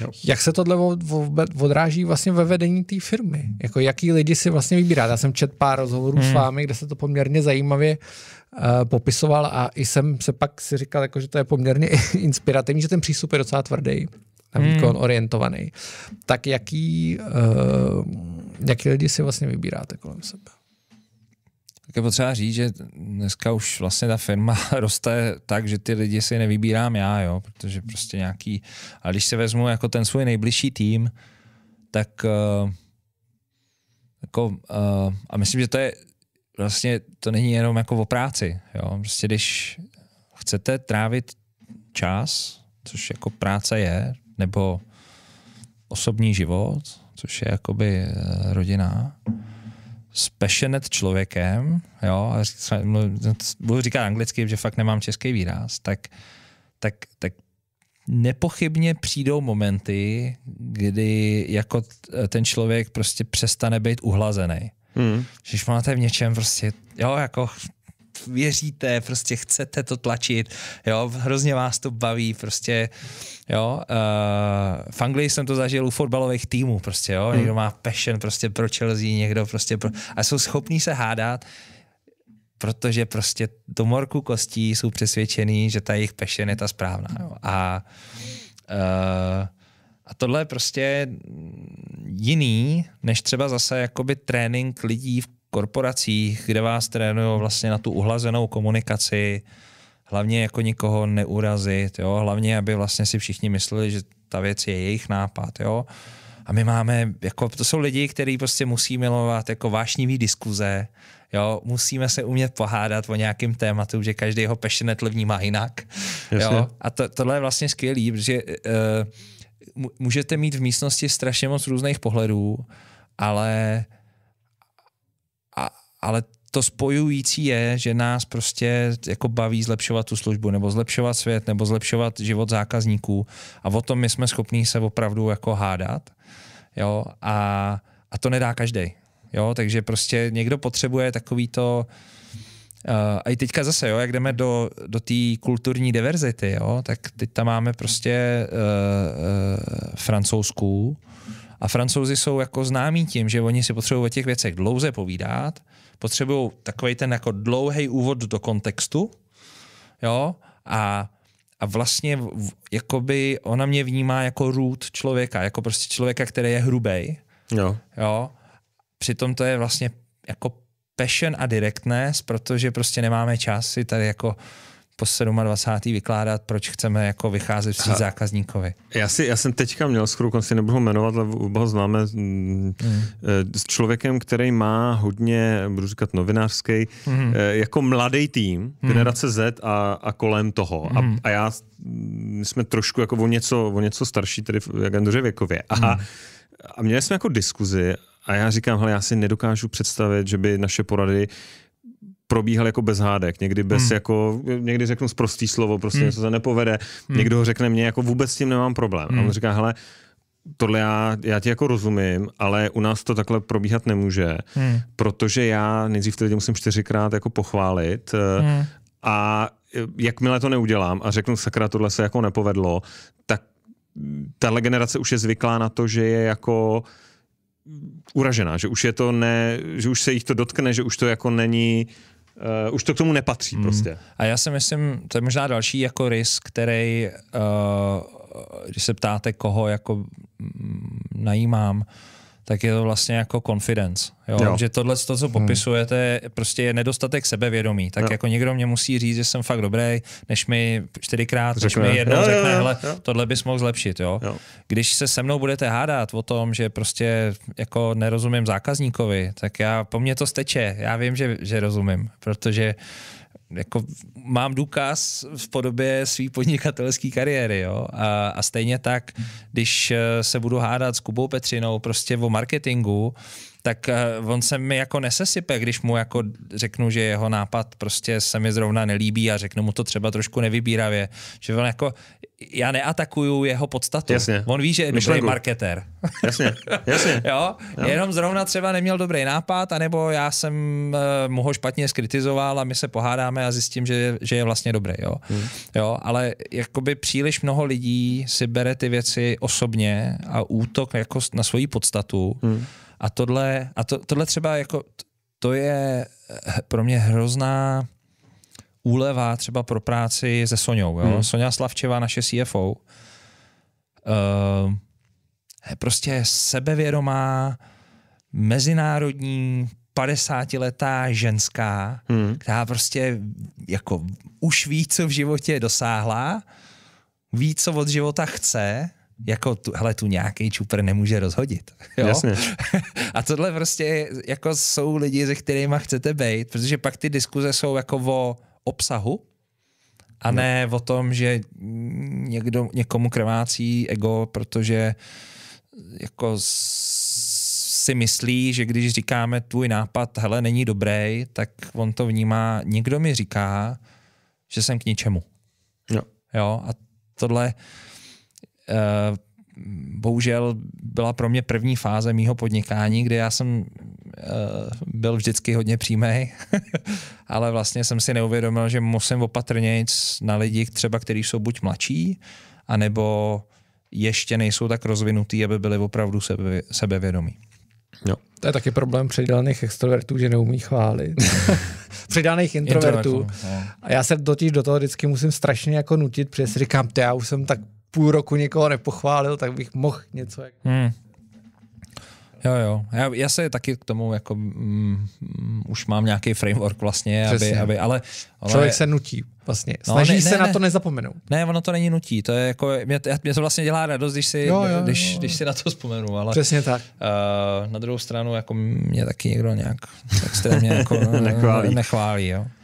Jo. Jak se tohle odráží vlastně ve vedení té firmy? Jako jaký lidi si vlastně vybírá? Já jsem čet pár rozhovorů hmm. s vámi, kde se to poměrně zajímavě uh, popisoval a i jsem se pak si říkal, jako, že to je poměrně inspirativní, že ten přístup je docela tvrdý na hmm. výkon hmm. orientovaný. Tak jaký, uh, jaký lidi si vlastně vybíráte kolem sebe? Tak je potřeba říct, že dneska už vlastně ta firma roste tak, že ty lidi si nevybírám já, jo, protože prostě nějaký, a když se vezmu jako ten svůj nejbližší tým, tak uh, jako, uh, a myslím, že to je vlastně, to není jenom jako o práci, jo, prostě když chcete trávit čas, což jako práce je, nebo osobní život, což je jakoby eh, rodina, spešenet člověkem, jo, a budu říkat anglicky, že fakt nemám český výraz, tak, tak, tak nepochybně přijdou momenty, kdy jako ten člověk prostě přestane být uhlazený. Hmm. Když máte v něčem prostě, jo, jako věříte, prostě chcete to tlačit, jo, hrozně vás to baví, prostě, jo. Uh, v Anglii jsem to zažil u fotbalových týmů, prostě, jo. Hmm. Někdo má passion prostě pro Chelsea, někdo prostě pro, a jsou schopní se hádat, protože prostě do morku kostí jsou přesvědčený, že ta jejich passion je ta správná, jo. A uh, a tohle je prostě jiný, než třeba zase jakoby trénink lidí v korporacích, kde vás trénují vlastně na tu uhlazenou komunikaci, hlavně jako nikoho neurazit, jo? hlavně, aby vlastně si všichni mysleli, že ta věc je jejich nápad. Jo? A my máme, jako, to jsou lidi, kteří prostě musí milovat jako vášnivý diskuze, jo? musíme se umět pohádat o nějakým tématu, že každý jeho passionate má jinak. Jasně. Jo? A to, tohle je vlastně skvělý, protože uh, můžete mít v místnosti strašně moc různých pohledů, ale ale to spojující je, že nás prostě jako baví zlepšovat tu službu, nebo zlepšovat svět, nebo zlepšovat život zákazníků a o tom my jsme schopní se opravdu jako hádat, jo, a, a to nedá každý, jo, takže prostě někdo potřebuje takový to, uh, a i teďka zase, jo, jak jdeme do, do té kulturní diverzity, jo, tak teď tam máme prostě uh, uh, francouzskou, a francouzi jsou jako známí tím, že oni si potřebují o těch věcech dlouze povídat, potřebují takový ten jako dlouhý úvod do kontextu, jo, a a vlastně jakoby ona mě vnímá jako růd člověka, jako prostě člověka, který je hrubej. Jo. jo. Přitom to je vlastně jako passion a directness, protože prostě nemáme čas si tady jako po 27. vykládat, proč chceme jako vycházet vstříc zákazníkovi. Já, si, já jsem teďka měl skoro konci, nebudu ho jmenovat, ale ho známe, mm. Mhm. Eh, s člověkem, který má hodně, budu říkat novinářský, mm. Eh, jako mladý tým, mhm. generace mm. Z a, a kolem toho. Mm. A, mhm. a já jsme trošku jako o něco, o něco starší, tedy v agendoře věkově. A, mm. a měli jsme jako diskuzi a já říkám, hele, já si nedokážu představit, že by naše porady probíhal jako bez hádek, někdy bez hmm. jako, někdy řeknu prostý slovo, prostě hmm. něco se nepovede, hmm. někdo ho řekne mně jako vůbec s tím nemám problém. Hmm. A on hmm. říká, hele, tohle já, já ti jako rozumím, ale u nás to takhle probíhat nemůže, hmm. protože já nejdřív ty lidi musím čtyřikrát jako pochválit eh, hmm. a eh, jakmile to neudělám a řeknu sakra, tohle se jako nepovedlo, tak tahle generace už je zvyklá na to, že je jako uražená, že už je to ne, že už se jich to dotkne, že už to jako není, Uh, už to k tomu nepatří hmm. prostě. A já si myslím, to je možná další jako rys, který, uh, když se ptáte, koho jako mm, najímám, tak je to vlastně jako confidence. Jo? Jo. Že tohle, to, co popisujete, hmm. prostě je nedostatek sebevědomí. Tak jo. jako někdo mě musí říct, že jsem fakt dobrý, než mi čtyřikrát, než mi jednou jo, řekne, hele, jo. tohle bys mohl zlepšit. Jo? Jo. Když se se mnou budete hádat o tom, že prostě jako nerozumím zákazníkovi, tak já po mně to steče. Já vím, že, že rozumím, protože jako mám důkaz v podobě své podnikatelské kariéry. Jo? A, a stejně tak, když eh, se budu hádat s Kubou Petřinou prostě o marketingu, tak eh, on se mi jako nesesype, když mu jako řeknu, že jeho nápad prostě se mi zrovna nelíbí a řeknu mu to třeba trošku nevybíravě, že on jako já neatakuju jeho podstatu. Jasně. On ví, že je Myšlenku. dobrý marketér. Jasně, jasně. jo? jo? Jenom zrovna třeba neměl dobrý nápad, anebo já jsem eh, mu ho špatně skritizoval a my se pohádáme a zjistím, že, že je vlastně dobrý. Jo? Hmm. jo? Ale jakoby příliš mnoho lidí si bere ty věci osobně a útok jako na svoji podstatu. Hmm a tohle, a to, tohle třeba jako, to je eh, pro mě hrozná úleva třeba pro práci se Soňou. Jo? Hmm. Sonja Slavčeva, naše CFO, uh, eh, je prostě sebevědomá, mezinárodní, 50-letá ženská, hmm. která prostě jako už ví, co v životě dosáhla, ví, co od života chce jako tu, hele, tu nějaký čupr nemůže rozhodit. Jo? Jasně. a tohle prostě jako jsou lidi, se kterými chcete být, protože pak ty diskuze jsou jako o obsahu a ne o tom, že někdo, někomu krvácí ego, protože jako si myslí, že když říkáme tvůj nápad, hele, není dobrý, tak on to vnímá, někdo mi říká, že jsem k ničemu. Jo. No. jo a tohle, Eh, bohužel byla pro mě první fáze mýho podnikání, kde já jsem eh, byl vždycky hodně přímý, ale vlastně jsem si neuvědomil, že musím opatrnějc na lidi, třeba kteří jsou buď mladší, anebo ještě nejsou tak rozvinutý, aby byli opravdu sebe, sebevědomí. Jo. To je taky problém předělaných extrovertů, že neumí chválit. předělaných introvertů. introvertů. No. A já se totiž do toho vždycky musím strašně jako nutit, protože si říkám, ty já už jsem tak půl roku nikoho nepochválil, tak bych mohl něco. Jako... Hmm. Jo, jo. Já, já se taky k tomu jako mm, mm už mám nějaký framework vlastně, aby, aby, ale... ale Člověk se nutí vlastně. No, Snaží no, ne, se ne, na ne. to nezapomenout. Ne, ono to není nutí. To je jako, mě, mě to vlastně dělá radost, když si, jo, jo, když, jo. když si na to vzpomenu, ale... Přesně tak. Uh, na druhou stranu jako mě taky někdo nějak extrémně jako nechválí. nechválí jo.